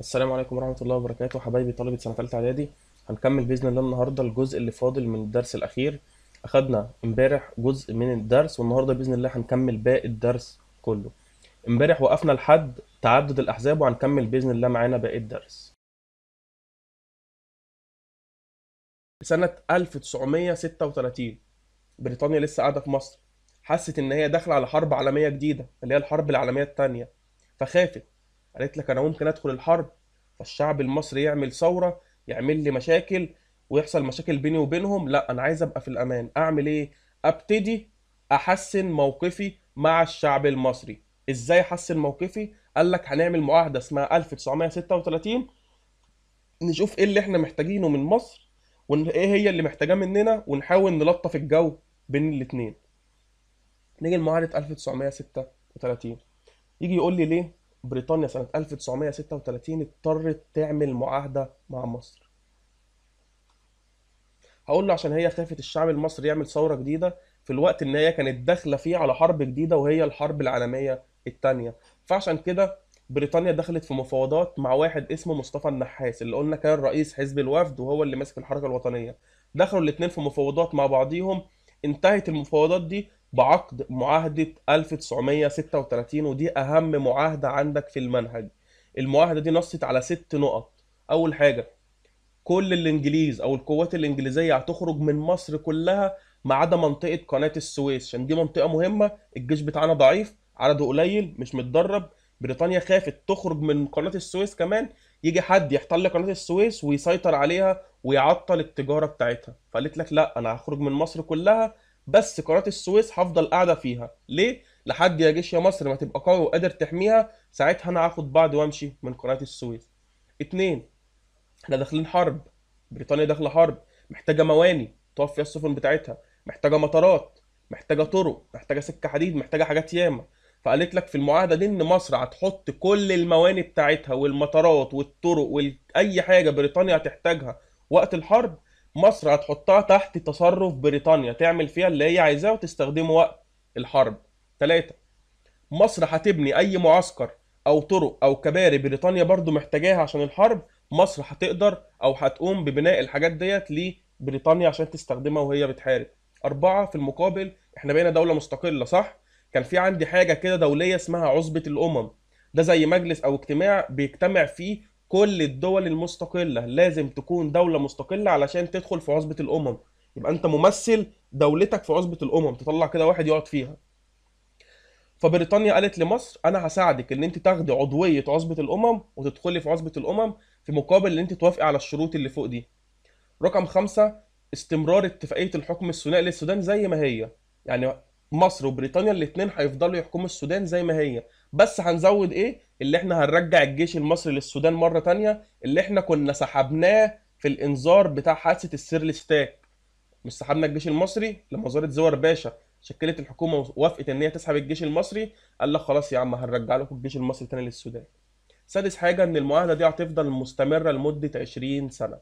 السلام عليكم ورحمة الله وبركاته حبايبي طلبة سنة تالتة إعدادي هنكمل بإذن الله النهاردة الجزء اللي فاضل من الدرس الأخير أخدنا إمبارح جزء من الدرس والنهاردة بإذن الله هنكمل باقي الدرس كله إمبارح وقفنا لحد تعدد الأحزاب وهنكمل بإذن الله معانا باقي الدرس سنة 1936 بريطانيا لسه قاعدة في مصر حست إن هي داخلة على حرب عالمية جديدة اللي هي الحرب العالمية التانية فخافت قالت لك انا ممكن ادخل الحرب فالشعب المصري يعمل ثوره يعمل لي مشاكل ويحصل مشاكل بيني وبينهم لا انا عايز ابقى في الامان اعمل ايه ابتدي احسن موقفي مع الشعب المصري ازاي احسن موقفي قال لك هنعمل معاهده اسمها 1936 نشوف ايه اللي احنا محتاجينه من مصر وايه هي اللي محتاجاه مننا ونحاول نلطف الجو بين الاثنين نيجي لمعاهده 1936 يجي يقول لي ليه بريطانيا سنة 1936 اضطرت تعمل معاهدة مع مصر هقول له عشان هي خافت الشعب المصري يعمل ثورة جديدة في الوقت ان هي كانت داخلة فيه على حرب جديدة وهي الحرب العالمية الثانية فعشان كده بريطانيا دخلت في مفاوضات مع واحد اسمه مصطفى النحاس اللي قلنا كان رئيس حزب الوفد وهو اللي ماسك الحركة الوطنية دخلوا الاتنين في مفاوضات مع بعضيهم انتهت المفاوضات دي بعقد معاهدة 1936 ودي أهم معاهدة عندك في المنهج المعاهدة دي نصت على ست نقط أول حاجة كل الإنجليز أو القوات الإنجليزية هتخرج من مصر كلها ما عدا منطقة قناة السويس عشان دي منطقة مهمة الجيش بتاعنا ضعيف عدده قليل مش متدرب بريطانيا خافت تخرج من قناة السويس كمان يجي حد يحتل قناة السويس ويسيطر عليها ويعطل التجارة بتاعتها فقالت لك لا أنا هخرج من مصر كلها بس قناه السويس هفضل قاعده فيها ليه لحد يا جيش يا مصر ما تبقى قوي وقادر تحميها ساعتها انا هاخد بعض وامشي من قناه السويس اتنين احنا داخلين حرب بريطانيا داخله حرب محتاجه مواني توفي السفن بتاعتها محتاجه مطارات محتاجه طرق محتاجه سكه حديد محتاجه حاجات ياما فقالت لك في المعاهده دي ان مصر هتحط كل المواني بتاعتها والمطارات والطرق واي حاجه بريطانيا هتحتاجها وقت الحرب مصر هتحطها تحت تصرف بريطانيا تعمل فيها اللي هي عايزاه وتستخدمه وقت الحرب ثلاثة مصر هتبني أي معسكر أو طرق أو كباري بريطانيا برضو محتاجاها عشان الحرب مصر هتقدر أو هتقوم ببناء الحاجات ديت لبريطانيا عشان تستخدمها وهي بتحارب أربعة في المقابل إحنا بقينا دولة مستقلة صح؟ كان في عندي حاجة كده دولية اسمها عصبة الأمم ده زي مجلس أو اجتماع بيجتمع فيه كل الدول المستقله لازم تكون دوله مستقله علشان تدخل في عصبه الامم يبقى انت ممثل دولتك في عصبه الامم تطلع كده واحد يقعد فيها فبريطانيا قالت لمصر انا هساعدك ان انت تاخدي عضويه عصبه الامم وتدخلي في عصبه الامم في مقابل ان انت توافقي على الشروط اللي فوق دي رقم خمسة استمرار اتفاقيه الحكم الثنائي للسودان زي ما هي يعني مصر وبريطانيا الاثنين هيفضلوا يحكموا السودان زي ما هي بس هنزود ايه اللي احنا هنرجع الجيش المصري للسودان مره تانية اللي احنا كنا سحبناه في الانذار بتاع حادثه السيرلستاك مش سحبنا الجيش المصري لما زارت زوار باشا شكلت الحكومه وافقت ان هي تسحب الجيش المصري قال لك خلاص يا عم هنرجع لكم الجيش المصري تاني للسودان سادس حاجه ان المعاهده دي هتفضل مستمره لمده 20 سنه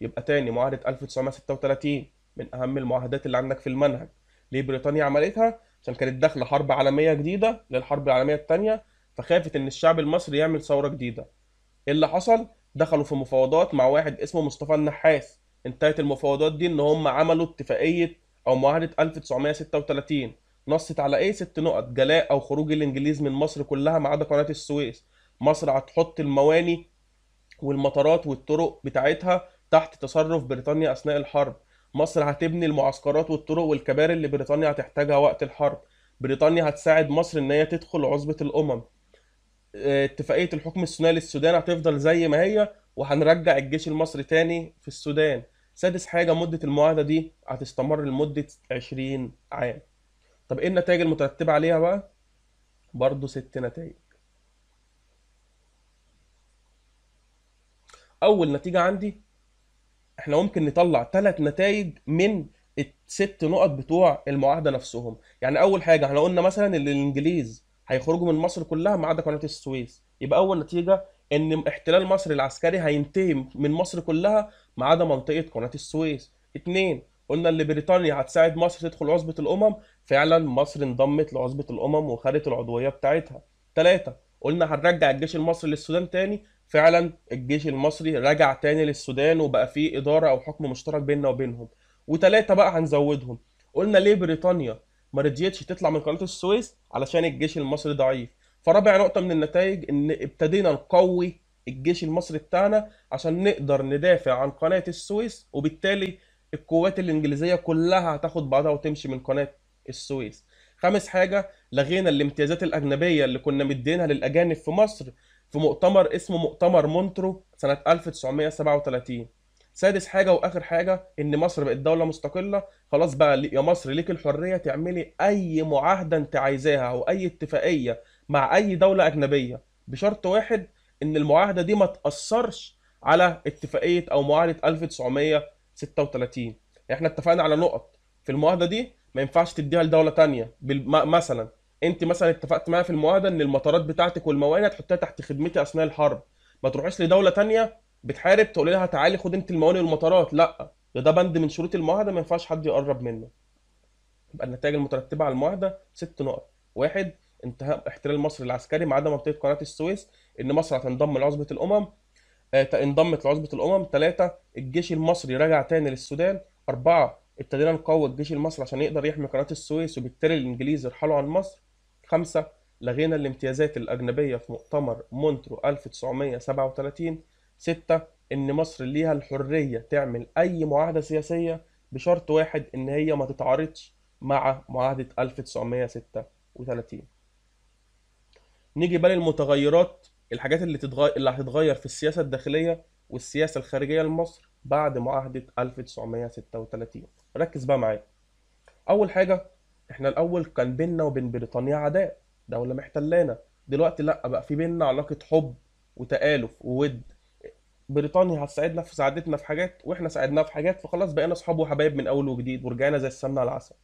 يبقى تاني معاهده 1936 من اهم المعاهدات اللي عندك في المنهج ليه بريطانيا عملتها عشان كانت داخله حرب عالميه جديده للحرب العالميه الثانيه فخافت ان الشعب المصري يعمل ثوره جديده ايه اللي حصل دخلوا في مفاوضات مع واحد اسمه مصطفى النحاس انتهت المفاوضات دي ان هم عملوا اتفاقيه او معاهده 1936 نصت على ايه ست نقط جلاء او خروج الانجليز من مصر كلها ما عدا قناه السويس مصر هتحط المواني والمطارات والطرق بتاعتها تحت تصرف بريطانيا اثناء الحرب مصر هتبني المعسكرات والطرق والكباري اللي بريطانيا هتحتاجها وقت الحرب بريطانيا هتساعد مصر ان هي تدخل عصبة الامم آه، اتفاقية الحكم الثنائي للسودان هتفضل زي ما هي وهنرجع الجيش المصري تاني في السودان سادس حاجة مدة المعاهدة دي هتستمر لمدة 20 عام طب ايه النتائج المترتبة عليها بقى؟ برضه ست نتائج أول نتيجة عندي احنا ممكن نطلع ثلاث نتائج من الست نقط بتوع المعاهده نفسهم يعني اول حاجه احنا قلنا مثلا ان الانجليز هيخرجوا من مصر كلها ما عدا قناه السويس يبقى اول نتيجه ان احتلال مصر العسكري هينتهي من مصر كلها ما عدا منطقه قناه السويس اتنين قلنا ان بريطانيا هتساعد مصر تدخل عصبه الامم فعلا مصر انضمت لعصبه الامم وخدت العضويه بتاعتها تلاتة قلنا هنرجع الجيش المصري للسودان تاني فعلا الجيش المصري رجع تاني للسودان وبقى فيه إدارة أو حكم مشترك بيننا وبينهم وتلاتة بقى هنزودهم قلنا ليه بريطانيا ما رضيتش تطلع من قناة السويس علشان الجيش المصري ضعيف فرابع نقطة من النتائج إن ابتدينا نقوي الجيش المصري بتاعنا عشان نقدر ندافع عن قناة السويس وبالتالي القوات الإنجليزية كلها هتاخد بعضها وتمشي من قناة السويس خامس حاجة لغينا الامتيازات الأجنبية اللي كنا مدينها للأجانب في مصر في مؤتمر اسمه مؤتمر مونترو سنة 1937 سادس حاجة وآخر حاجة إن مصر بقت دولة مستقلة خلاص بقى يا مصر ليك الحرية تعملي أي معاهدة أنت عايزاها أو أي اتفاقية مع أي دولة أجنبية بشرط واحد إن المعاهدة دي ما تأثرش على اتفاقية أو معاهدة 1936 إحنا اتفقنا على نقط في المعاهدة دي ما ينفعش تديها لدولة تانية مثلا انت مثلا اتفقت معايا في المعاهده ان المطارات بتاعتك والموانئ تحطها تحت خدمتي اثناء الحرب ما تروحيش لدوله تانية بتحارب تقول لها تعالي خد انت الموانئ والمطارات لا ده ده بند من شروط المعاهده ما ينفعش حد يقرب منه يبقى النتائج المترتبه على المعاهده ست نقط واحد انتهاء احتلال مصر العسكري ما عدا منطقه قناه السويس ان مصر هتنضم لعصبه الامم اه انضمت لعصبه الامم ثلاثه الجيش المصري رجع تاني للسودان اربعه ابتدينا نقوي الجيش المصري عشان يقدر يحمي قناه السويس وبالتالي الانجليز يرحلوا عن مصر خمسة لغينا الامتيازات الأجنبية في مؤتمر مونترو 1937 ستة إن مصر ليها الحرية تعمل أي معاهدة سياسية بشرط واحد إن هي ما تتعارضش مع معاهدة 1936 نيجي بقى للمتغيرات الحاجات اللي تتغير اللي هتتغير في السياسة الداخلية والسياسة الخارجية لمصر بعد معاهدة 1936 ركز بقى معايا أول حاجة احنا الاول كان بينا وبين بريطانيا عداء دولة محتلانا دلوقتي لا بقى في بينا علاقة حب وتآلف وود بريطانيا هتساعدنا في ساعدتنا في حاجات واحنا ساعدناها في حاجات فخلاص بقينا اصحاب وحبايب من اول وجديد ورجعنا زي السمنة على العسل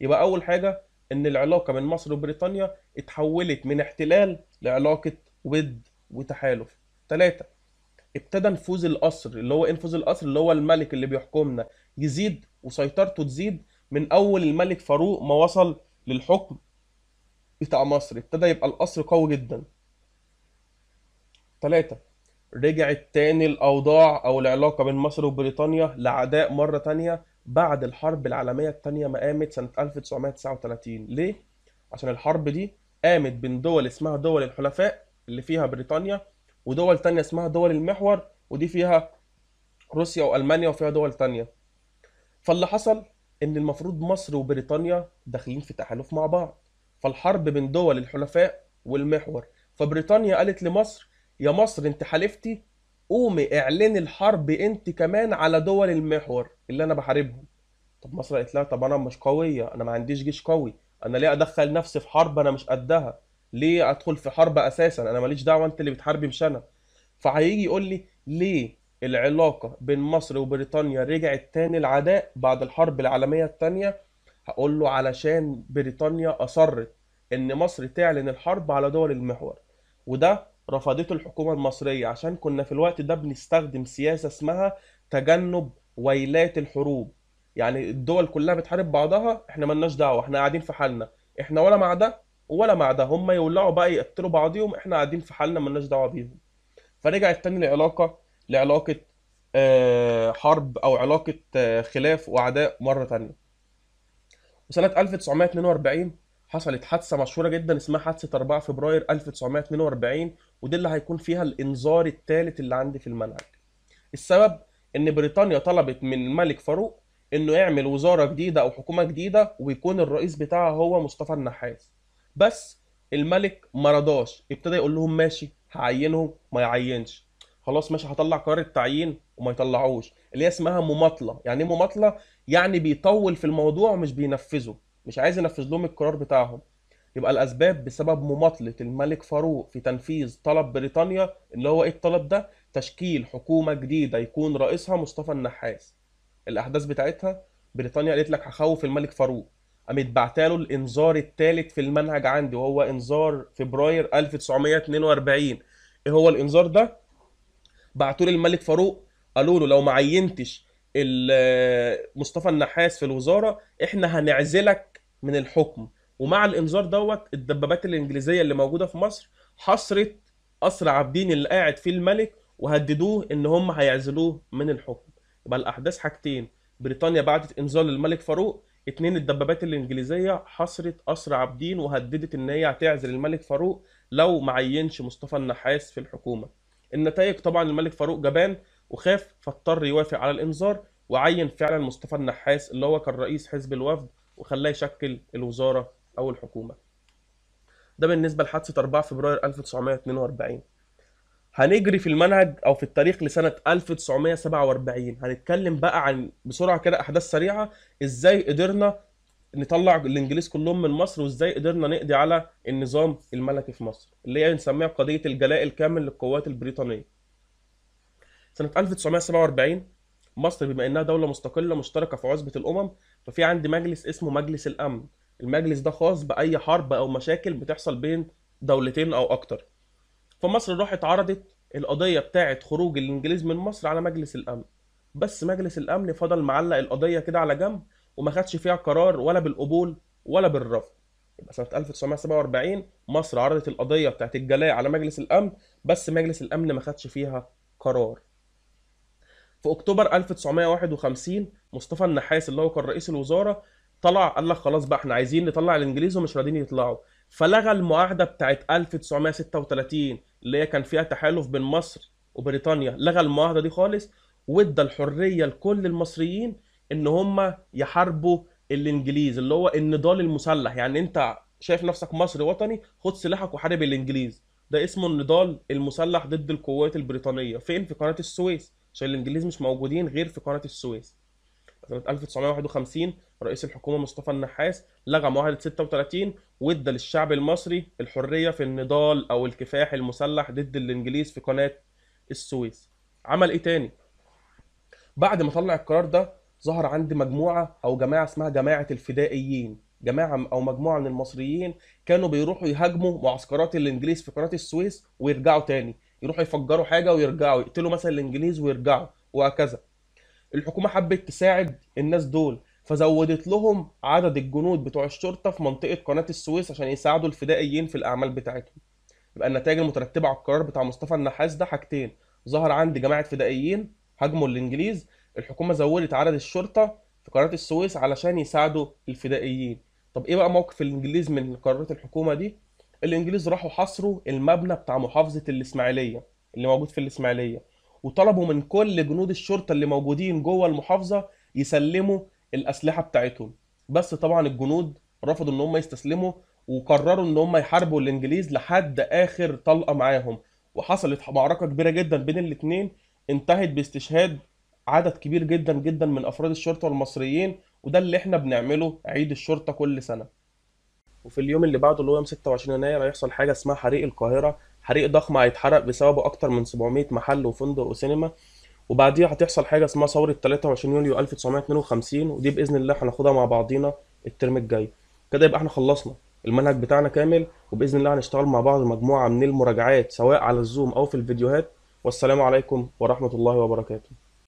يبقى اول حاجة ان العلاقة بين مصر وبريطانيا اتحولت من احتلال لعلاقة ود وتحالف ثلاثة ابتدى نفوذ القصر اللي هو ايه نفوذ القصر اللي هو الملك اللي بيحكمنا يزيد وسيطرته تزيد من اول الملك فاروق ما وصل للحكم بتاع مصر ابتدى يبقى القصر قوي جدا ثلاثة رجعت تاني الأوضاع أو العلاقة بين مصر وبريطانيا لعداء مرة تانية بعد الحرب العالمية التانية ما قامت سنة 1939 ليه؟ عشان الحرب دي قامت بين دول اسمها دول الحلفاء اللي فيها بريطانيا ودول تانية اسمها دول المحور ودي فيها روسيا وألمانيا وفيها دول تانية فاللي حصل ان المفروض مصر وبريطانيا داخلين في تحالف مع بعض فالحرب بين دول الحلفاء والمحور فبريطانيا قالت لمصر يا مصر انت حلفتي قومي اعلني الحرب انت كمان على دول المحور اللي انا بحاربهم طب مصر قالت لها طب انا مش قويه انا ما عنديش جيش قوي انا ليه ادخل نفسي في حرب انا مش قدها ليه ادخل في حرب اساسا انا ماليش دعوه انت اللي بتحاربي مش انا فهيجي يقول لي ليه العلاقة بين مصر وبريطانيا رجعت تاني العداء بعد الحرب العالمية التانية هقول له علشان بريطانيا أصرت إن مصر تعلن الحرب على دول المحور وده رفضته الحكومة المصرية عشان كنا في الوقت ده بنستخدم سياسة اسمها تجنب ويلات الحروب يعني الدول كلها بتحارب بعضها احنا ملناش دعوة احنا قاعدين في حالنا احنا ولا مع ده ولا مع ده هم يولعوا بقى يقتلوا بعضيهم احنا قاعدين في حالنا ملناش دعوة بيهم فرجعت تاني العلاقة لعلاقة آه، حرب أو علاقة آه، خلاف وعداء مرة تانية وسنة 1942 حصلت حادثة مشهورة جدا اسمها حادثة 4 فبراير 1942 ودي اللي هيكون فيها الإنذار الثالث اللي عندي في المنهج السبب إن بريطانيا طلبت من الملك فاروق إنه يعمل وزارة جديدة أو حكومة جديدة ويكون الرئيس بتاعها هو مصطفى النحاس بس الملك مرضاش ابتدى يقول لهم ماشي هعينهم ما يعينش خلاص ماشي هطلع قرار التعيين وما يطلعوش اللي هي اسمها مماطله يعني ايه مماطله يعني بيطول في الموضوع ومش بينفذه مش عايز ينفذ لهم القرار بتاعهم يبقى الاسباب بسبب مماطله الملك فاروق في تنفيذ طلب بريطانيا اللي هو ايه الطلب ده تشكيل حكومه جديده يكون رئيسها مصطفى النحاس الاحداث بتاعتها بريطانيا قالت لك هخوف الملك فاروق قامت بعتاله الانذار الثالث في المنهج عندي وهو انذار فبراير 1942 ايه هو الانذار ده بعتوا للملك فاروق قالوا له لو ما عينتش مصطفى النحاس في الوزاره احنا هنعزلك من الحكم ومع الانذار دوت الدبابات الانجليزيه اللي موجوده في مصر حصرت قصر عابدين اللي قاعد فيه الملك وهددوه ان هم هيعزلوه من الحكم يبقى الاحداث حاجتين بريطانيا بعتت انذار للملك فاروق اتنين الدبابات الانجليزيه حصرت قصر عابدين وهددت ان هي هتعزل الملك فاروق لو ما عينش مصطفى النحاس في الحكومه النتائج طبعا الملك فاروق جبان وخاف فاضطر يوافق على الانذار وعين فعلا مصطفى النحاس اللي هو كان رئيس حزب الوفد وخلاه يشكل الوزاره او الحكومه ده بالنسبه لحادثه 4 فبراير 1942 هنجري في المنهج او في التاريخ لسنه 1947 هنتكلم بقى عن بسرعه كده احداث سريعه ازاي قدرنا نطلع الانجليز كلهم من مصر وازاي قدرنا نقضي على النظام الملكي في مصر اللي هي بنسميها قضيه الجلاء الكامل للقوات البريطانيه سنه 1947 مصر بما انها دوله مستقله مشتركه في عصبه الامم ففي عندي مجلس اسمه مجلس الامن المجلس ده خاص باي حرب او مشاكل بتحصل بين دولتين او اكتر فمصر راحت عرضت القضيه بتاعه خروج الانجليز من مصر على مجلس الامن بس مجلس الامن فضل معلق القضيه كده على جنب وما خدش فيها قرار ولا بالقبول ولا بالرفض يبقى سنة 1947 مصر عرضت القضية بتاعت الجلاء على مجلس الأمن بس مجلس الأمن ما خدش فيها قرار في أكتوبر 1951 مصطفى النحاس اللي هو كان رئيس الوزارة طلع قال لك خلاص بقى احنا عايزين نطلع الإنجليز ومش راضيين يطلعوا فلغى المعاهدة بتاعت 1936 اللي هي كان فيها تحالف بين مصر وبريطانيا لغى المعاهدة دي خالص وادى الحرية لكل المصريين ان هم يحاربوا الانجليز اللي هو النضال المسلح يعني انت شايف نفسك مصري وطني خد سلاحك وحارب الانجليز ده اسمه النضال المسلح ضد القوات البريطانيه فين في قناه السويس عشان الانجليز مش موجودين غير في قناه السويس سنه 1951 رئيس الحكومه مصطفى النحاس لغى معاهده 36 وادى للشعب المصري الحريه في النضال او الكفاح المسلح ضد الانجليز في قناه السويس عمل ايه تاني بعد ما طلع القرار ده ظهر عندي مجموعه او جماعه اسمها جماعه الفدائيين جماعه او مجموعه من المصريين كانوا بيروحوا يهاجموا معسكرات الانجليز في قناه السويس ويرجعوا تاني يروحوا يفجروا حاجه ويرجعوا يقتلوا مثلا الانجليز ويرجعوا وهكذا الحكومه حبت تساعد الناس دول فزودت لهم عدد الجنود بتوع الشرطه في منطقه قناه السويس عشان يساعدوا الفدائيين في الاعمال بتاعتهم يبقى النتائج المترتبه على القرار بتاع مصطفى النحاس ده حاجتين ظهر عندي جماعه فدائيين هاجموا الانجليز الحكومة زودت عدد الشرطة في قناة السويس علشان يساعدوا الفدائيين طب ايه بقى موقف الانجليز من قرارات الحكومة دي الانجليز راحوا حاصروا المبنى بتاع محافظة الاسماعيلية اللي موجود في الاسماعيلية وطلبوا من كل جنود الشرطة اللي موجودين جوه المحافظة يسلموا الأسلحة بتاعتهم بس طبعا الجنود رفضوا ان هم يستسلموا وقرروا ان هم يحاربوا الانجليز لحد اخر طلقه معاهم وحصلت معركه كبيره جدا بين الاثنين انتهت باستشهاد عدد كبير جدا جدا من افراد الشرطه المصريين وده اللي احنا بنعمله عيد الشرطه كل سنه وفي اليوم اللي بعده اللي هو يوم 26 يناير هيحصل حاجه اسمها حريق القاهره حريق ضخم هيتحرق بسببه اكتر من 700 محل وفندق وسينما وبعديها هتحصل حاجه اسمها ثوره 23 يوليو 1952 ودي باذن الله هناخدها مع بعضينا الترم الجاي كده يبقى احنا خلصنا المنهج بتاعنا كامل وباذن الله هنشتغل مع بعض مجموعه من المراجعات سواء على الزوم او في الفيديوهات والسلام عليكم ورحمه الله وبركاته